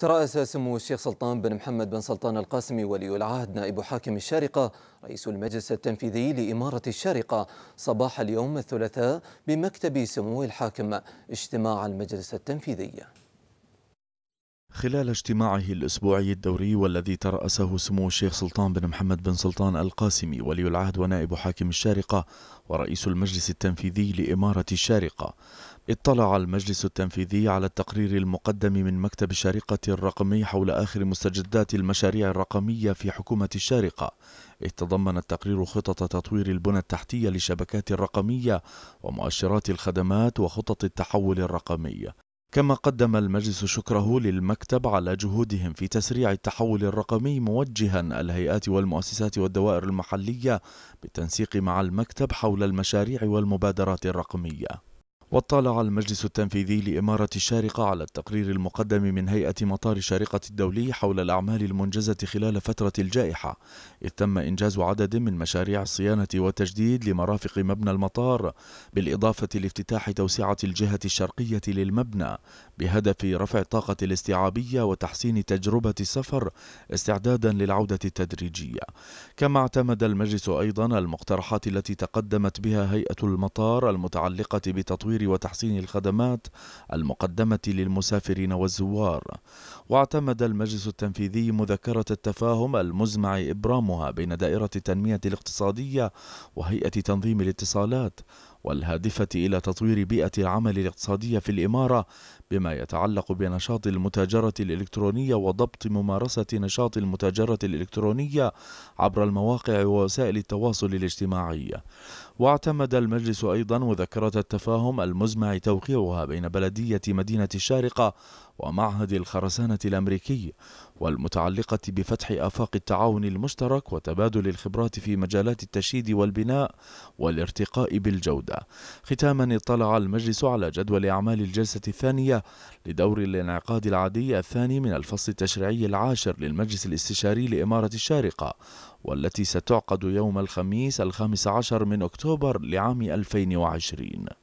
ترأس سمو الشيخ سلطان بن محمد بن سلطان القاسمي ولي العهد نائب حاكم الشارقة رئيس المجلس التنفيذي لإمارة الشارقة صباح اليوم الثلاثاء بمكتب سمو الحاكم اجتماع المجلس التنفيذي خلال اجتماعه الأسبوعي الدوري والذي ترأسه سمو الشيخ سلطان بن محمد بن سلطان القاسمي ولي العهد ونائب حاكم الشارقة ورئيس المجلس التنفيذي لإمارة الشارقة اطلع المجلس التنفيذي على التقرير المقدم من مكتب الشارقة الرقمي حول آخر مستجدات المشاريع الرقمية في حكومة الشارقة إذ تضمن التقرير خطط تطوير البنى التحتية لشبكات الرقمية ومؤشرات الخدمات وخطط التحول الرقمي كما قدم المجلس شكره للمكتب على جهودهم في تسريع التحول الرقمي موجها الهيئات والمؤسسات والدوائر المحلية بالتنسيق مع المكتب حول المشاريع والمبادرات الرقمية واطلع المجلس التنفيذي لإمارة الشارقة على التقرير المقدم من هيئة مطار الشارقة الدولي حول الأعمال المنجزة خلال فترة الجائحة إذ تم إنجاز عدد من مشاريع الصيانة والتجديد لمرافق مبنى المطار بالإضافة لافتتاح توسعة الجهة الشرقية للمبنى بهدف رفع الطاقة الاستيعابية وتحسين تجربة السفر استعدادا للعودة التدريجية كما اعتمد المجلس أيضا المقترحات التي تقدمت بها هيئة المطار المتعلقة بتطوير توفير وتحسين الخدمات المقدمة للمسافرين والزوار واعتمد المجلس التنفيذي مذكرة التفاهم المزمع إبرامها بين دائرة التنمية الاقتصادية وهيئة تنظيم الاتصالات والهادفة إلى تطوير بيئة العمل الاقتصادية في الإمارة بما يتعلق بنشاط المتاجرة الإلكترونية وضبط ممارسة نشاط المتاجرة الإلكترونية عبر المواقع ووسائل التواصل الاجتماعي واعتمد المجلس أيضا مذكرة التفاهم المزمع توقيعها بين بلدية مدينة الشارقة ومعهد الخرسانة الأمريكي والمتعلقة بفتح آفاق التعاون المشترك وتبادل الخبرات في مجالات التشييد والبناء والارتقاء بالجودة. ختاما اطلع المجلس على جدول أعمال الجلسة الثانية لدور الانعقاد العادي الثاني من الفصل التشريعي العاشر للمجلس الاستشاري لإمارة الشارقة والتي ستعقد يوم الخميس الخامس عشر من أكتوبر لعام 2020